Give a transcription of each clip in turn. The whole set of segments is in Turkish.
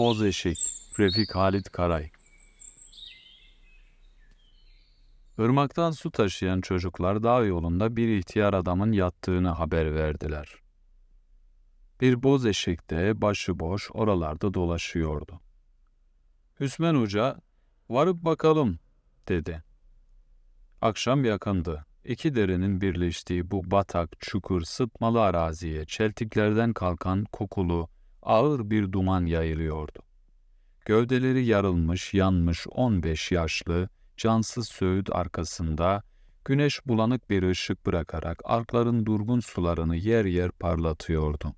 Boz Eşek, Refik Halit Karay Irmaktan su taşıyan çocuklar dağ yolunda bir ihtiyar adamın yattığını haber verdiler. Bir boz eşek de başıboş oralarda dolaşıyordu. Hüsmen Hoca, varıp bakalım dedi. Akşam yakındı. İki derenin birleştiği bu batak, çukur, sıtmalı araziye çeltiklerden kalkan kokulu, ağır bir duman yayılıyordu. Gövdeleri yarılmış, yanmış 15 yaşlı, cansız söğüt arkasında güneş bulanık bir ışık bırakarak arkların durgun sularını yer yer parlatıyordu.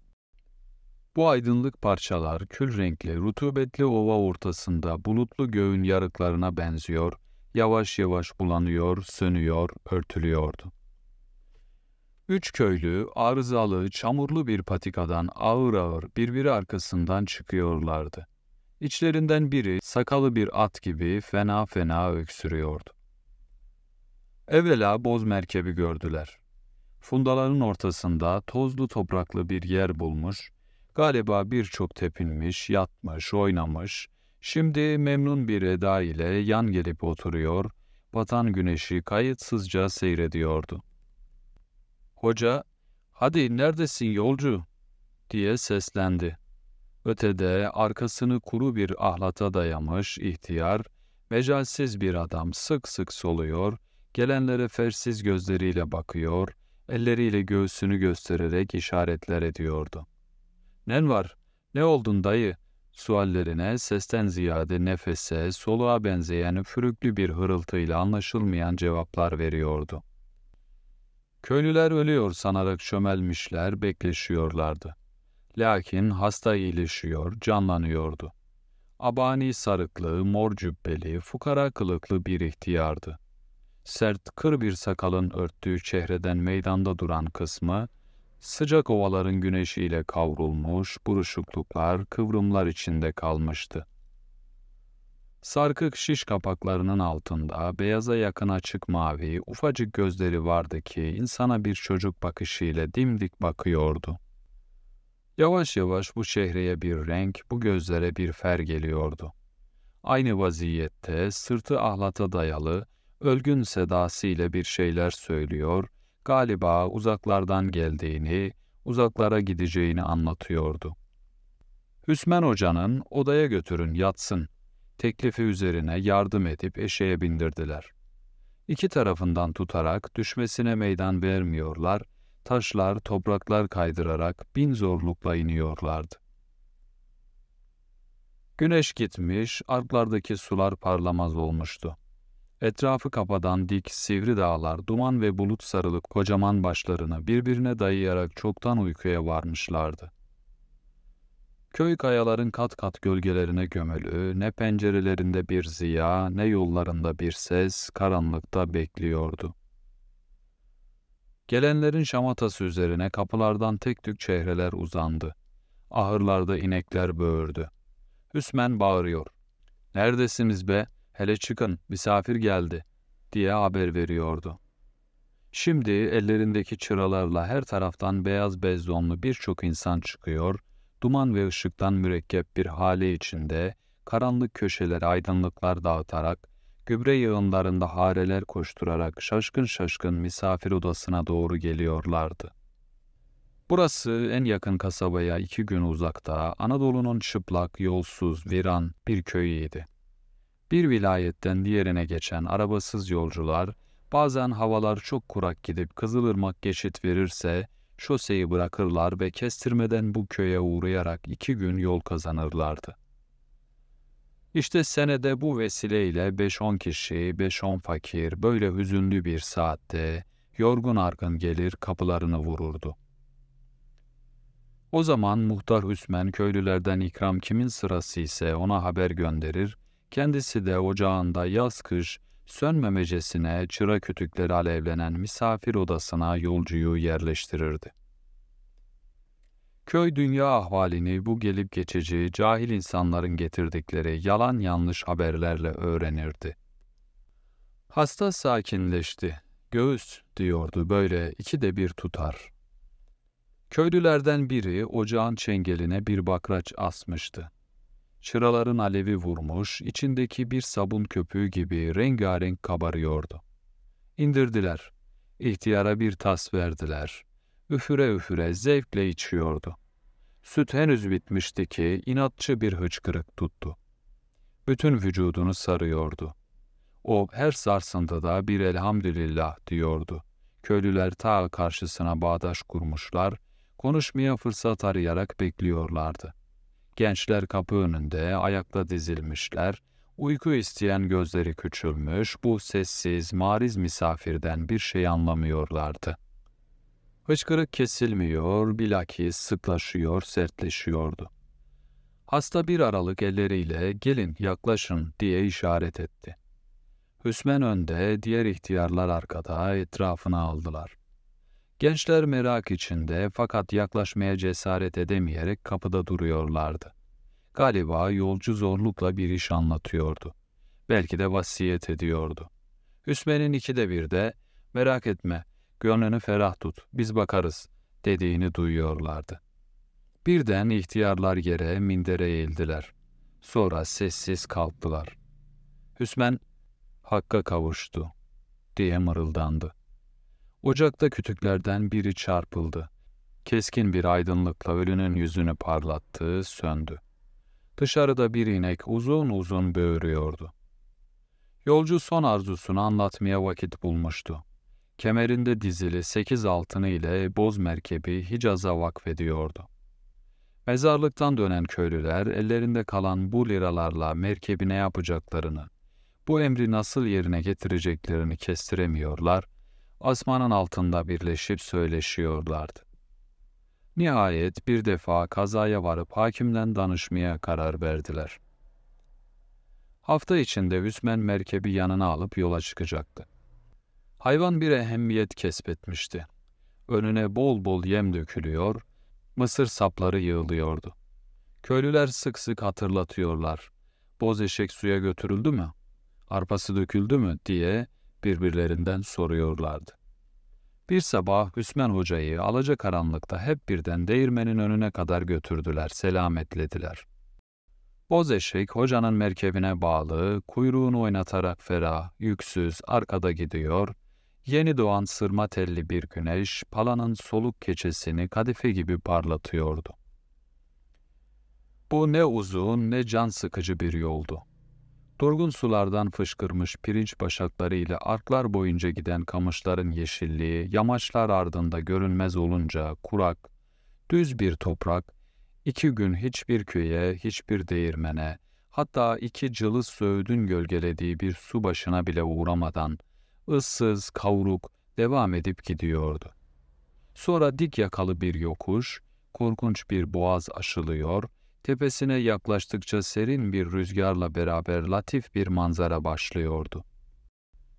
Bu aydınlık parçalar kül renkli, rutubetli ova ortasında bulutlu göğün yarıklarına benziyor, yavaş yavaş bulanıyor, sönüyor, örtülüyordu. Üç köylü arızalı, çamurlu bir patikadan ağır ağır birbiri arkasından çıkıyorlardı. İçlerinden biri sakalı bir at gibi fena fena öksürüyordu. Evvela boz merkebi gördüler. Fundaların ortasında tozlu topraklı bir yer bulmuş, galiba birçok tepinmiş, yatmış, oynamış, şimdi memnun bir eda ile yan gelip oturuyor, batan güneşi kayıtsızca seyrediyordu. Hoca, hadi neredesin yolcu? diye seslendi. Ötede arkasını kuru bir ahlata dayamış ihtiyar, mecalsiz bir adam sık sık soluyor, gelenlere fersiz gözleriyle bakıyor, elleriyle göğsünü göstererek işaretler ediyordu. ''Nen var, ne oldun dayı?'' suallerine sesten ziyade nefese, soluğa benzeyen üfürüklü bir hırıltıyla anlaşılmayan cevaplar veriyordu.'' Köylüler ölüyor sanarak çömelmişler, bekleşiyorlardı. Lakin hasta iyileşiyor, canlanıyordu. Abani sarıklı, mor cübbeli, fukara kılıklı bir ihtiyardı. Sert kır bir sakalın örttüğü çehreden meydanda duran kısmı, sıcak ovaların güneşiyle kavrulmuş, buruşukluklar, kıvrımlar içinde kalmıştı. Sarkık şiş kapaklarının altında beyaza yakın açık mavi, ufacık gözleri vardı ki insana bir çocuk bakışıyla dimdik bakıyordu. Yavaş yavaş bu şehreye bir renk, bu gözlere bir fer geliyordu. Aynı vaziyette sırtı ahlata dayalı, ölgün sedası ile bir şeyler söylüyor, galiba uzaklardan geldiğini, uzaklara gideceğini anlatıyordu. Hüsmen Hoca'nın odaya götürün yatsın teklifi üzerine yardım edip eşeğe bindirdiler. İki tarafından tutarak düşmesine meydan vermiyorlar, taşlar, topraklar kaydırarak bin zorlukla iniyorlardı. Güneş gitmiş, arklardaki sular parlamaz olmuştu. Etrafı kapadan dik, sivri dağlar, duman ve bulut sarılık kocaman başlarını birbirine dayayarak çoktan uykuya varmışlardı.'' Köy kayaların kat kat gölgelerine gömülü, ne pencerelerinde bir ziya, ne yollarında bir ses karanlıkta bekliyordu. Gelenlerin şamatası üzerine kapılardan tek tük çehreler uzandı. Ahırlarda inekler böğürdü. Hüsmen bağırıyor. ''Neredesiniz be? Hele çıkın, misafir geldi.'' diye haber veriyordu. Şimdi ellerindeki çıralarla her taraftan beyaz bezlonlu birçok insan çıkıyor, duman ve ışıktan mürekkep bir hale içinde, karanlık köşelere aydınlıklar dağıtarak, gübre yığınlarında hareler koşturarak şaşkın şaşkın misafir odasına doğru geliyorlardı. Burası en yakın kasabaya iki gün uzakta Anadolu'nun çıplak, yolsuz, viran bir köyüydi. Bir vilayetten diğerine geçen arabasız yolcular, bazen havalar çok kurak gidip Kızılırmak geçit verirse, şoseyi bırakırlar ve kestirmeden bu köye uğrayarak iki gün yol kazanırlardı. İşte senede bu vesileyle 5-10 kişi, 5-10 fakir böyle hüzünlü bir saatte yorgun argın gelir kapılarını vururdu. O zaman muhtar Hüsmen köylülerden ikram kimin sırası ise ona haber gönderir, kendisi de ocağında yaz kış sönmemecesine çıra kütükleri alevlenen misafir odasına yolcuyu yerleştirirdi. Köy dünya ahvalini bu gelip geçici cahil insanların getirdikleri yalan yanlış haberlerle öğrenirdi. Hasta sakinleşti. Göğüs diyordu böyle iki de bir tutar. Köylülerden biri ocağın çengeline bir bakraç asmıştı. Çıraların alevi vurmuş, içindeki bir sabun köpüğü gibi rengarenk kabarıyordu. İndirdiler. İhtiyara bir tas verdiler. Üfüre üfüre zevkle içiyordu. Süt henüz bitmişti ki inatçı bir hıçkırık tuttu. Bütün vücudunu sarıyordu. O her sarsında da bir elhamdülillah diyordu. Köylüler ta karşısına bağdaş kurmuşlar, konuşmaya fırsat arayarak bekliyorlardı.'' Gençler kapı önünde ayakta dizilmişler, uyku isteyen gözleri küçülmüş, bu sessiz, mariz misafirden bir şey anlamıyorlardı. Hıçkırık kesilmiyor, bilakis sıklaşıyor, sertleşiyordu. Hasta bir aralık elleriyle gelin yaklaşın diye işaret etti. Hüsmen önde, diğer ihtiyarlar arkada etrafına aldılar. Gençler merak içinde fakat yaklaşmaya cesaret edemeyerek kapıda duruyorlardı. Galiba yolcu zorlukla bir iş anlatıyordu. Belki de vasiyet ediyordu. Hüsmen'in ikide bir de merak etme, gönlünü ferah tut, biz bakarız dediğini duyuyorlardı. Birden ihtiyarlar yere mindere eğildiler. Sonra sessiz kalktılar. Hüsmen, Hakk'a kavuştu diye mırıldandı. Ocakta kütüklerden biri çarpıldı. Keskin bir aydınlıkla ölünün yüzünü parlattı, söndü. Dışarıda bir inek uzun uzun böğürüyordu. Yolcu son arzusunu anlatmaya vakit bulmuştu. Kemerinde dizili sekiz altını ile boz merkebi Hicaz'a vakfediyordu. Mezarlıktan dönen köylüler ellerinde kalan bu liralarla merkebine yapacaklarını, bu emri nasıl yerine getireceklerini kestiremiyorlar, asmanın altında birleşip söyleşiyorlardı. Nihayet bir defa kazaya varıp hakimden danışmaya karar verdiler. Hafta içinde Hüsmen merkebi yanına alıp yola çıkacaktı. Hayvan bir ehemmiyet kesbetmişti. Önüne bol bol yem dökülüyor, mısır sapları yığılıyordu. Köylüler sık sık hatırlatıyorlar. Boz eşek suya götürüldü mü? Arpası döküldü mü? diye birbirlerinden soruyorlardı. Bir sabah Hüsmen Hoca'yı karanlıkta hep birden değirmenin önüne kadar götürdüler, selametlediler. Boz eşek hocanın merkebine bağlı, kuyruğunu oynatarak ferah, yüksüz, arkada gidiyor, yeni doğan sırma telli bir güneş palanın soluk keçesini kadife gibi parlatıyordu. Bu ne uzun ne can sıkıcı bir yoldu. Durgun sulardan fışkırmış pirinç başakları ile arklar boyunca giden kamışların yeşilliği, yamaçlar ardında görünmez olunca kurak, düz bir toprak, iki gün hiçbir köye, hiçbir değirmene, hatta iki cılız söğüdün gölgelediği bir su başına bile uğramadan, ıssız, kavruk, devam edip gidiyordu. Sonra dik yakalı bir yokuş, korkunç bir boğaz aşılıyor, Tepesine yaklaştıkça serin bir rüzgarla beraber latif bir manzara başlıyordu.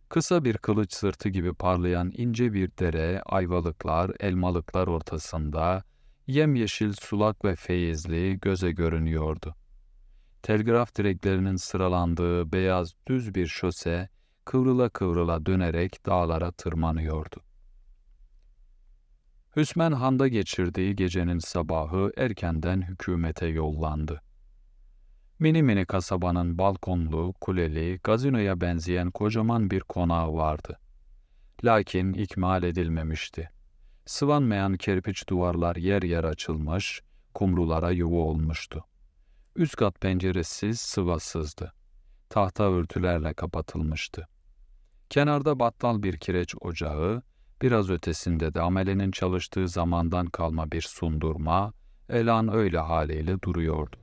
Kısa bir kılıç sırtı gibi parlayan ince bir dere, ayvalıklar, elmalıklar ortasında yemyeşil sulak ve feyizli göze görünüyordu. Telgraf direklerinin sıralandığı beyaz düz bir şose kıvrıla kıvrıla dönerek dağlara tırmanıyordu. Hüsmen Han'da geçirdiği gecenin sabahı erkenden hükümete yollandı. Mini mini kasabanın balkonlu, kuleli, gazinoya benzeyen kocaman bir konağı vardı. Lakin ikmal edilmemişti. Sıvanmayan kerpiç duvarlar yer yer açılmış, kumrulara yuva olmuştu. Üst kat penceresiz, sıvasızdı. Tahta örtülerle kapatılmıştı. Kenarda battal bir kireç ocağı, Biraz ötesinde de amelenin çalıştığı zamandan kalma bir sundurma, elan öyle haliyle duruyordu.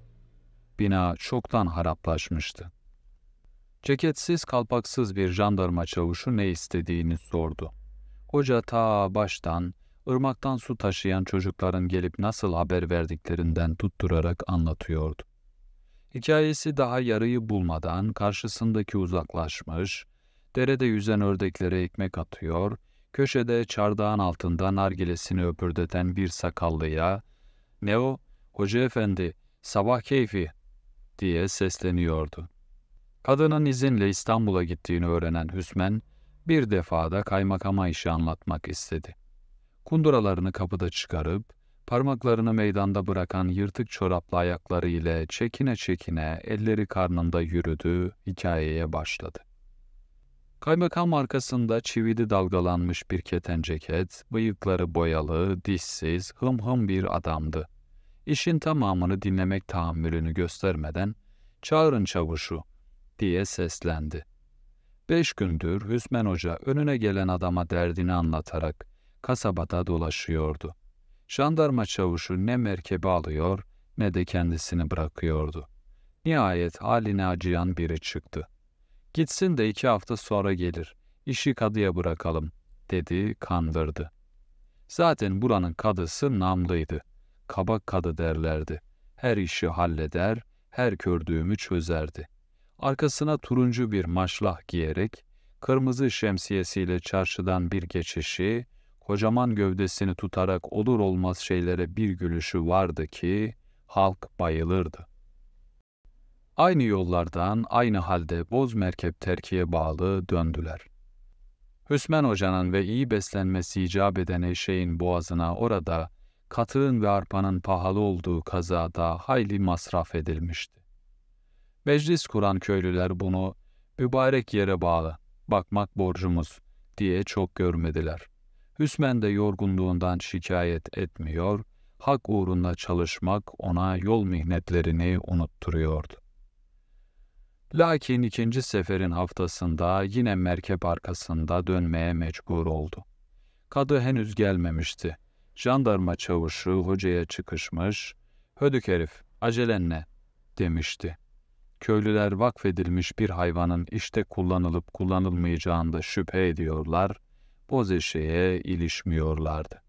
Bina çoktan haraplaşmıştı. Ceketsiz kalpaksız bir jandarma çavuşu ne istediğini sordu. Hoca ta baştan ırmaktan su taşıyan çocukların gelip nasıl haber verdiklerinden tutturarak anlatıyordu. Hikayesi daha yarıyı bulmadan karşısındaki uzaklaşmış, derede yüzen ördeklere ekmek atıyor, Köşede çardağın altında nargilesini öpürdeten bir sakallıya, ''Ne o, hoca efendi, sabah keyfi?'' diye sesleniyordu. Kadının izinle İstanbul'a gittiğini öğrenen Hüsmen, bir defada kaymakama işi anlatmak istedi. Kunduralarını kapıda çıkarıp, parmaklarını meydanda bırakan yırtık çoraplı ayakları ile çekine çekine elleri karnında yürüdü, hikayeye başladı. Kaymakam markasında çividi dalgalanmış bir keten ceket, bıyıkları boyalı, dişsiz, hım hım bir adamdı. İşin tamamını dinlemek tahammülünü göstermeden ''Çağırın çavuşu'' diye seslendi. Beş gündür Hüsmen Hoca önüne gelen adama derdini anlatarak kasabada dolaşıyordu. Jandarma çavuşu ne merkebi alıyor ne de kendisini bırakıyordu. Nihayet haline acıyan biri çıktı.'' Gitsin de iki hafta sonra gelir. İşi kadıya bırakalım, dedi, kandırdı. Zaten buranın kadısı namlıydı. Kabak kadı derlerdi. Her işi halleder, her kördüğümü çözerdi. Arkasına turuncu bir maşlah giyerek, kırmızı şemsiyesiyle çarşıdan bir geçişi, kocaman gövdesini tutarak olur olmaz şeylere bir gülüşü vardı ki, halk bayılırdı. Aynı yollardan aynı halde boz merkep terkiye bağlı döndüler. Hüsmen Hoca'nın ve iyi beslenmesi icap eden eşeğin boğazına orada katığın ve arpanın pahalı olduğu kazada hayli masraf edilmişti. Meclis kuran köylüler bunu mübarek yere bağlı, bakmak borcumuz diye çok görmediler. Hüsmen de yorgunluğundan şikayet etmiyor, hak uğrunda çalışmak ona yol mihnetlerini unutturuyordu. Lakin ikinci seferin haftasında yine merkep arkasında dönmeye mecbur oldu. Kadı henüz gelmemişti. Jandarma çavuşu hocaya çıkışmış, ''Hödük herif, acelen ne?'' demişti. Köylüler vakfedilmiş bir hayvanın işte kullanılıp kullanılmayacağında şüphe ediyorlar, boz eşeğe ilişmiyorlardı.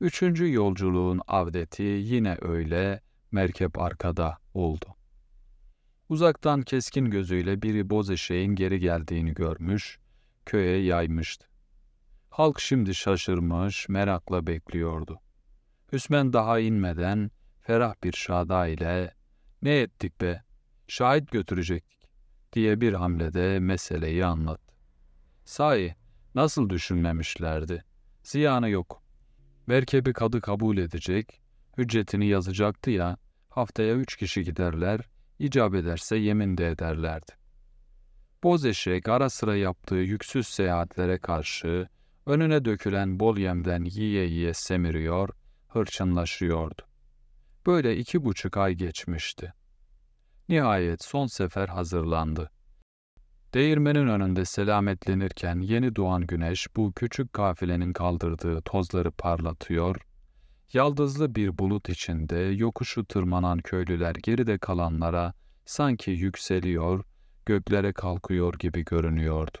Üçüncü yolculuğun avdeti yine öyle merkep arkada oldu. Uzaktan keskin gözüyle biri boz eşeğin geri geldiğini görmüş, köye yaymıştı. Halk şimdi şaşırmış, merakla bekliyordu. Hüsmen daha inmeden ferah bir şada ile ''Ne ettik be, şahit götürecektik.'' diye bir hamlede meseleyi anlattı. Sahi nasıl düşünmemişlerdi? Ziyanı yok. Merkebi kadı kabul edecek, hüccetini yazacaktı ya, haftaya üç kişi giderler, icap ederse yemin de ederlerdi. Boz eşek ara sıra yaptığı yüksüz seyahatlere karşı önüne dökülen bol yemden yiye yiye semiriyor, hırçınlaşıyordu. Böyle iki buçuk ay geçmişti. Nihayet son sefer hazırlandı. Değirmenin önünde selametlenirken yeni doğan güneş bu küçük kafilenin kaldırdığı tozları parlatıyor, Yaldızlı bir bulut içinde yokuşu tırmanan köylüler geride kalanlara sanki yükseliyor, göklere kalkıyor gibi görünüyordu.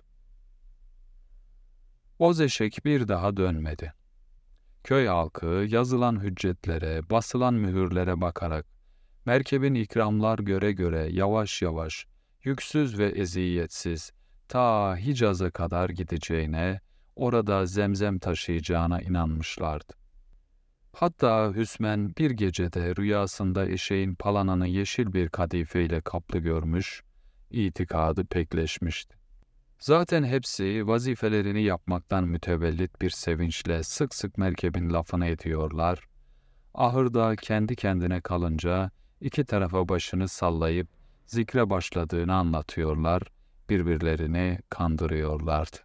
Oz eşek bir daha dönmedi. Köy halkı yazılan hüccetlere, basılan mühürlere bakarak, merkebin ikramlar göre göre yavaş yavaş, yüksüz ve eziyetsiz, ta Hicaz'a kadar gideceğine, orada zemzem taşıyacağına inanmışlardı. Hatta Hüsmen bir gecede rüyasında eşeğin palananı yeşil bir kadife ile kaplı görmüş, itikadı pekleşmişti. Zaten hepsi vazifelerini yapmaktan mütevellit bir sevinçle sık sık merkebin lafını ediyorlar. Ahırda kendi kendine kalınca iki tarafa başını sallayıp zikre başladığını anlatıyorlar, birbirlerini kandırıyorlardı.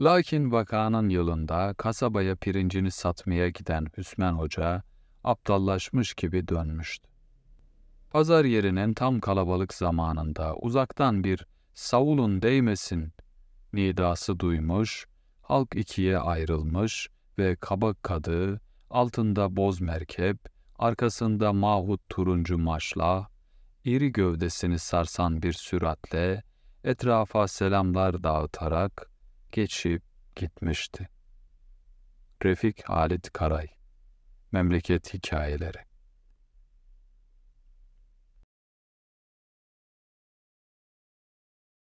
Lakin vakanın yılında kasabaya pirincini satmaya giden Hüsmen Hoca aptallaşmış gibi dönmüştü. Pazar yerinin tam kalabalık zamanında uzaktan bir savulun değmesin nidası duymuş, halk ikiye ayrılmış ve kabak kadı, altında boz merkep, arkasında mahut turuncu maşla, iri gövdesini sarsan bir süratle etrafa selamlar dağıtarak geçip gitmişti. Refik Halit Karay Memleket Hikayeleri